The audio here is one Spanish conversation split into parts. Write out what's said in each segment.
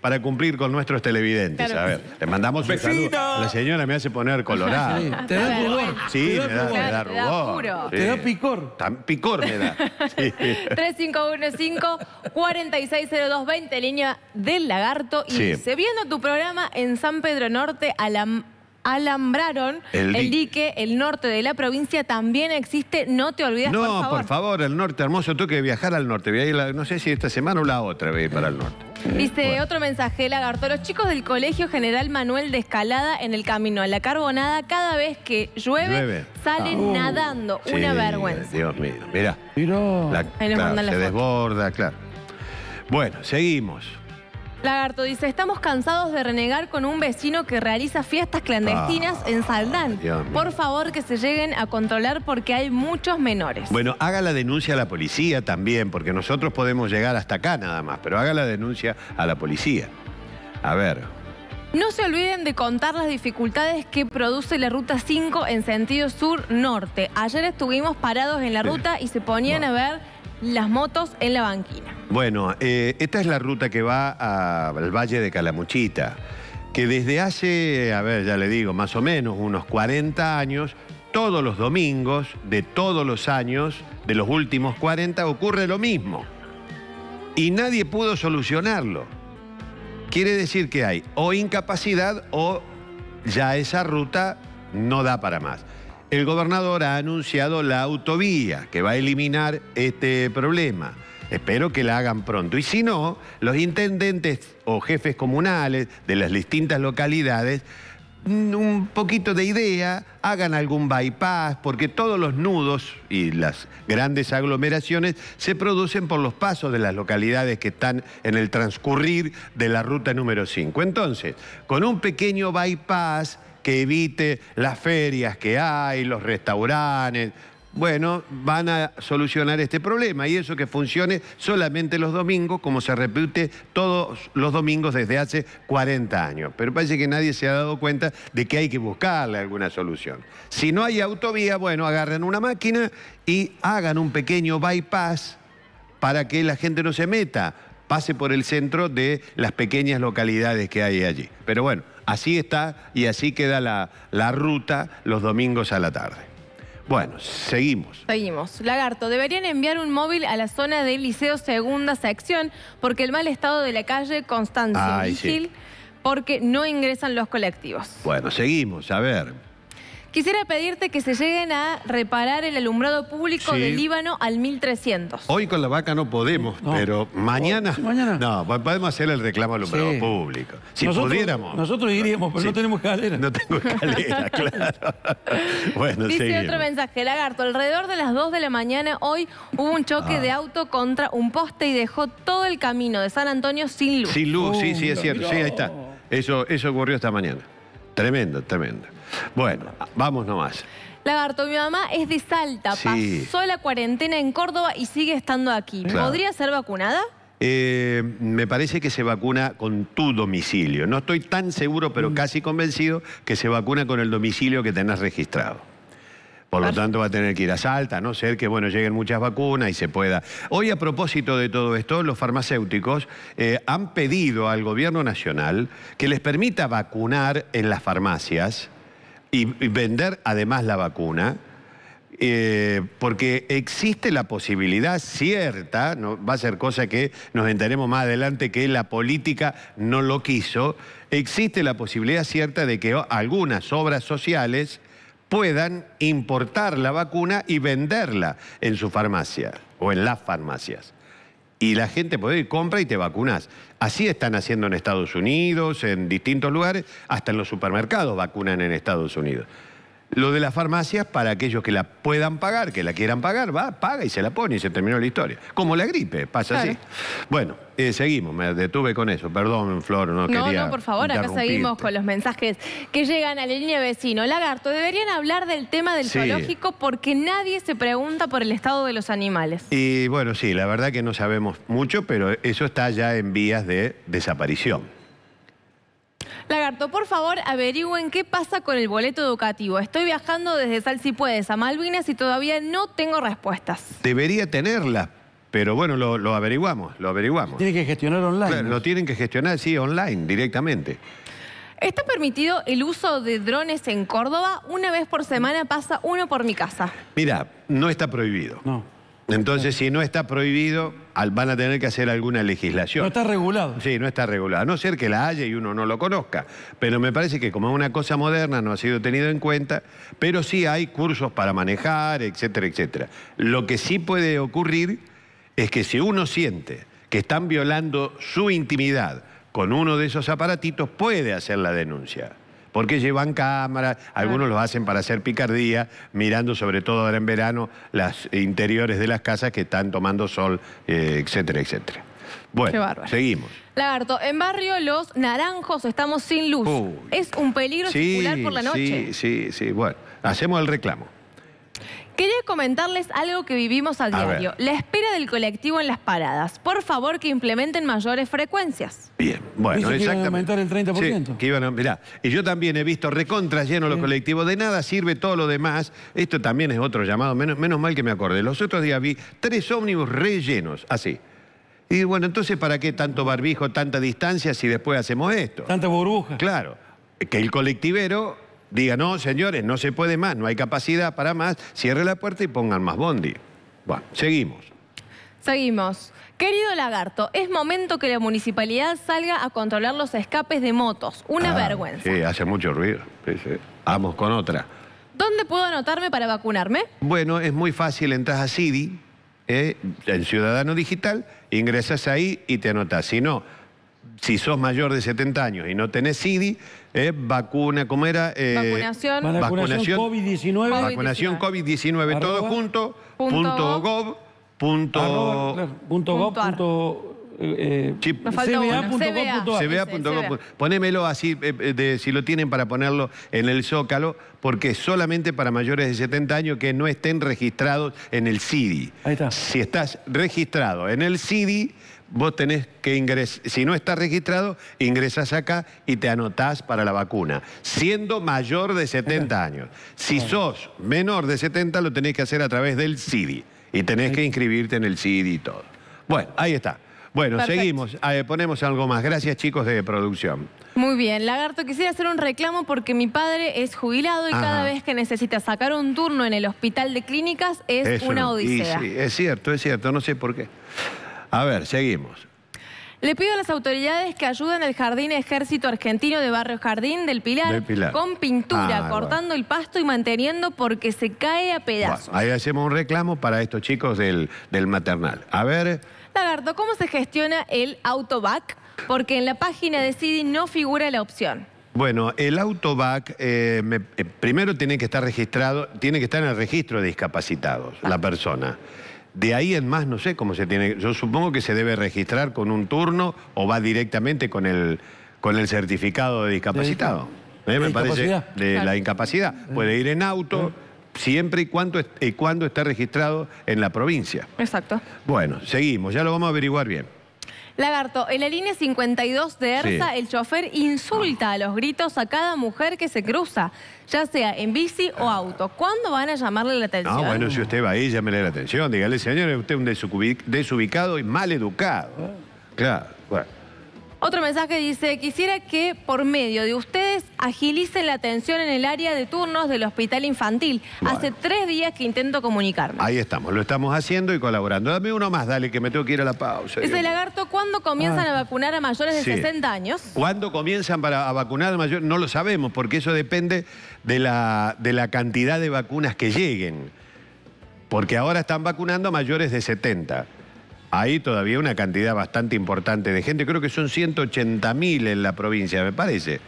para cumplir con nuestros televidentes. A ver, le mandamos un saludo. La señora me hace poner colorado. Sí, te da rubor. Sí, me da rubor. Te da, picor. picor me da. 3515-460220, línea del lagarto. Y sí. viendo tu programa en San Pedro Norte alambraron el, dique, el norte de la provincia también existe, no te olvides, por favor. por favor, el norte hermoso, Tú que viajar al norte, no sé si esta semana o la otra voy a ir para el norte. Dice otro mensaje, Lagarto. Los chicos del Colegio General Manuel de Escalada en el camino a la Carbonada, cada vez que llueve, salen ah. uh. nadando. Una vergüenza. Dios mío, mirá. se desborda, claro. Bueno, seguimos. Lagarto dice, estamos cansados de renegar con un vecino que realiza fiestas clandestinas ah, en Saldán. Por favor que se lleguen a controlar porque hay muchos menores. Bueno, haga la denuncia a la policía también, porque nosotros podemos llegar hasta acá nada más, pero haga la denuncia a la policía. A ver, no se olviden de contar las dificultades que produce la ruta 5 en sentido sur-norte. Ayer estuvimos parados en la ruta y se ponían a ver las motos en la banquina. Bueno, eh, esta es la ruta que va al Valle de Calamuchita, que desde hace, a ver, ya le digo, más o menos unos 40 años, todos los domingos de todos los años, de los últimos 40, ocurre lo mismo. Y nadie pudo solucionarlo. Quiere decir que hay o incapacidad o ya esa ruta no da para más el gobernador ha anunciado la autovía que va a eliminar este problema. Espero que la hagan pronto. Y si no, los intendentes o jefes comunales de las distintas localidades, mm, un poquito de idea, hagan algún bypass, porque todos los nudos y las grandes aglomeraciones se producen por los pasos de las localidades que están en el transcurrir de la ruta número 5. Entonces, con un pequeño bypass que evite las ferias que hay, los restaurantes. Bueno, van a solucionar este problema y eso que funcione solamente los domingos, como se repite todos los domingos desde hace 40 años. Pero parece que nadie se ha dado cuenta de que hay que buscarle alguna solución. Si no hay autovía, bueno, agarren una máquina y hagan un pequeño bypass para que la gente no se meta pase por el centro de las pequeñas localidades que hay allí. Pero bueno, así está y así queda la, ruta los domingos a la tarde. Bueno, seguimos. Seguimos. Lagarto, deberían enviar un móvil a la zona del Liceo Segunda Sección porque el mal estado de la calle Constancia Vigil, porque no ingresan los colectivos. Bueno, seguimos. A ver. Quisiera pedirte que se lleguen a reparar el alumbrado público del Líbano al 1300. Hoy con la vaca no podemos, pero mañana, oh, mañana... No, podemos hacer el reclamo alumbrado público. Si pudiéramos. Nosotros iríamos, pero no tenemos escalera. No tengo escalera, claro. bueno, Dice otro mensaje, Lagarto. Alrededor de las 2 de la mañana hoy hubo un choque ah. de auto contra un poste y dejó todo el camino de San Antonio sin luz. Sin luz, sí, sí, es oh, cierto. Sí, ahí está. Eso, eso ocurrió esta mañana. Tremendo, tremendo. Bueno, vamos nomás. Lagarto, mi mamá es de Salta, pasó la cuarentena en Córdoba y sigue estando aquí. ¿Podría ser vacunada? Eh, me parece que se vacuna con tu domicilio. No estoy tan seguro, pero mm. casi convencido que se vacuna con el domicilio que tenés registrado. Por lo tanto, va a tener que ir a Salta, no ser que bueno, lleguen muchas vacunas y se pueda. Hoy, a propósito de todo esto, los farmacéuticos eh, han pedido al Gobierno Nacional que les permita vacunar en las farmacias y, vender además la vacuna. Eh, porque existe la posibilidad cierta, no, va a ser cosa que nos enteremos más adelante que la política no lo quiso, existe la posibilidad cierta de que algunas obras sociales puedan importar la vacuna y venderla en su farmacia o en las farmacias. Y la gente puede ir, compra y te vacunas. Así están haciendo en Estados Unidos, en distintos lugares, hasta en los supermercados vacunan en Estados Unidos. Lo de las farmacias, para aquellos que la puedan pagar, que la quieran pagar, va, paga y se la pone y se terminó la historia. Como la gripe, pasa así. Bueno, eh, seguimos, me detuve con eso. Perdón, Flor, no, quería. No, no, por favor, acá seguimos con los mensajes que llegan a la línea vecino. Lagarto, deberían hablar del tema del zoológico porque nadie se pregunta por el estado de los animales. Y bueno, sí, la verdad que no sabemos mucho, pero eso está ya en vías de desaparición. Lagarto, por favor, averigüen qué pasa con el boleto educativo. Estoy viajando desde Sal si a Malvinas y todavía no tengo respuestas. Debería tenerla, pero bueno, lo, averiguamos, lo averiguamos. Tiene que gestionar online. lo tienen que gestionar, sí, online, directamente. ¿Está permitido el uso de drones en Córdoba? Una vez por semana pasa uno por mi casa. Mira, no está prohibido. No. Entonces, si no está prohibido, van a tener que hacer alguna legislación. No está regulado. Sí, no está regulado. A no ser que la haya y uno no lo conozca. Pero me parece que como es una cosa moderna, no ha sido tenido en cuenta, pero sí hay cursos para manejar, etcétera, etcétera. Lo que sí puede ocurrir es que si uno siente que están violando su intimidad con uno de esos aparatitos, puede hacer la denuncia porque llevan cámaras, algunos lo hacen para hacer picardía, mirando sobre todo ahora en verano las interiores de las casas que están tomando sol, eh, etcétera, etcétera. Bueno, seguimos. Lagarto, en barrio Los Naranjos estamos sin luz. Es un peligro circular por la noche. Sí, sí, sí. Bueno, hacemos el reclamo. Quería comentarles algo que vivimos a diario. la espera del colectivo en las paradas. Por favor, que implementen mayores frecuencias. Bien, bueno, aumentar el 30%. que iban a- mirá, y yo también he visto recontra lleno los colectivos, de nada sirve todo lo demás. Esto también es otro llamado, menos, mal que me acordé. Los otros días vi tres ómnibus rellenos, así. Y bueno, entonces, ¿para qué tanto barbijo, tanta distancia si después hacemos esto? Tanta burbuja. Claro, que el colectivero diga, no, señores, no se puede más, no hay capacidad para más, cierre la puerta y pongan más bondi. Bueno, seguimos. Seguimos. Querido lagarto, es momento que la municipalidad salga a controlar los escapes de motos. Una ah, vergüenza. Sí, hace mucho ruido. Vamos con otra. ¿Dónde puedo anotarme para vacunarme? Bueno, es muy fácil. Entras a CIDI, eh, en Ciudadano Digital, ingresas ahí y te anotas. Si no, si sos mayor de 70 años y no tenés CIDI, eh, vacuna, ¿cómo era? Eh, vacunación. Vacunación COVID-19. Vacunación COVID-19, todo junto, punto, gov, punto... punto, Ponémelo así, eh, de, si lo tienen para ponerlo en el Zócalo, porque solamente para mayores de 70 años que no estén registrados en el CIDI. Ahí está. Si estás registrado en el CIDI, vos tenés que ingresar, si no estás registrado, ingresas acá y te anotás para la vacuna, siendo mayor de 70 años. Si sos menor de 70, lo tenés que hacer a través del CIDI y tenés que inscribirte en el CIDI y todo. Bueno, ahí está. Bueno, seguimos, ah, eh, ponemos algo más. Gracias chicos de producción. Muy bien, Lagarto, quisiera hacer un reclamo porque mi padre es jubilado y cada vez que necesita sacar un turno en el hospital de clínicas es una odisea. sí, es cierto, es cierto, no sé por qué. A ver, seguimos. Le pido a las autoridades que ayuden al Jardín Ejército Argentino de Barrio Jardín del Pilar, con pintura, ah, cortando el pasto y manteniendo porque se cae a pedazos. ahí hacemos un reclamo para estos chicos del, maternal. A ver... Lagarto, ¿cómo se gestiona el autobac? Porque en la página de CIDI no figura la opción. Bueno, el autobac eh, eh, primero tiene que estar registrado, tiene que estar en el registro de discapacitados, la ah. persona. De ahí en más no sé cómo se tiene. Yo supongo que se debe registrar con un turno o va directamente con el, con el certificado de discapacitado. Eh, me parece de la incapacidad. Puede ir en auto. siempre y cuando, y cuando está registrado en la provincia. Exacto. Bueno, seguimos, ya lo vamos a averiguar bien. Lagarto, en la línea 52 de ERSA, el chofer insulta a los gritos a cada mujer que se cruza, ya sea en bici o auto. ¿Cuándo van a llamarle la atención? No, bueno, si usted va ahí, llámele la atención. Dígale, señor, usted un desubicado y mal educado. Claro, otro mensaje dice, quisiera que por medio de ustedes agilicen la atención en el área de turnos del hospital infantil. Hace tres días que intento comunicarme. Ahí estamos, lo estamos haciendo y colaborando. Dame uno más, dale, que me tengo que ir a la pausa. Dice Lagarto, ¿cuándo comienzan ah. a vacunar a mayores de 60 años? ¿Cuándo comienzan para, a vacunar a mayores? No lo sabemos, porque eso depende de la, de la cantidad de vacunas que lleguen. Porque ahora están vacunando a mayores de 70. Hay todavía una cantidad bastante importante de gente, creo que son 180.000 en la provincia, me parece.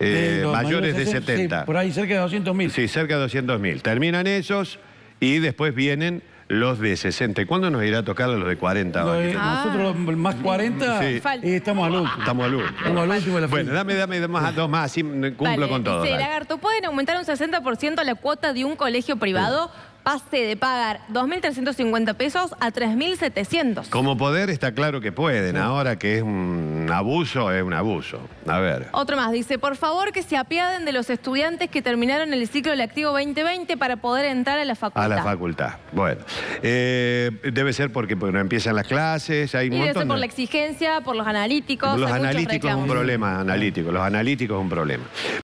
Eh, mayores, de 70. por ahí cerca de 200 Sí, cerca de 200 Terminan esos y después vienen los de 60. ¿Cuándo nos irá a tocar los de 40? Nosotros los más 40 sí. Eh, eh, estamos al luz. Estamos al luz. Bueno, dame, dame dos más, así cumplo con todo. Lagarto, ¿pueden aumentar un 60% la cuota de un colegio privado? pase de pagar 2.350 pesos a 3.700. Como poder está claro que pueden, ahora que es un abuso, es un abuso. A ver. Otro más, dice, por favor que se apiaden de los estudiantes que terminaron el ciclo lectivo 2020 para poder entrar a la facultad. A la facultad, bueno. Eh, debe ser porque, no empiezan las clases, hay debe ser por la exigencia, por los analíticos. Los analíticos es un problema, analítico, los analíticos es un problema.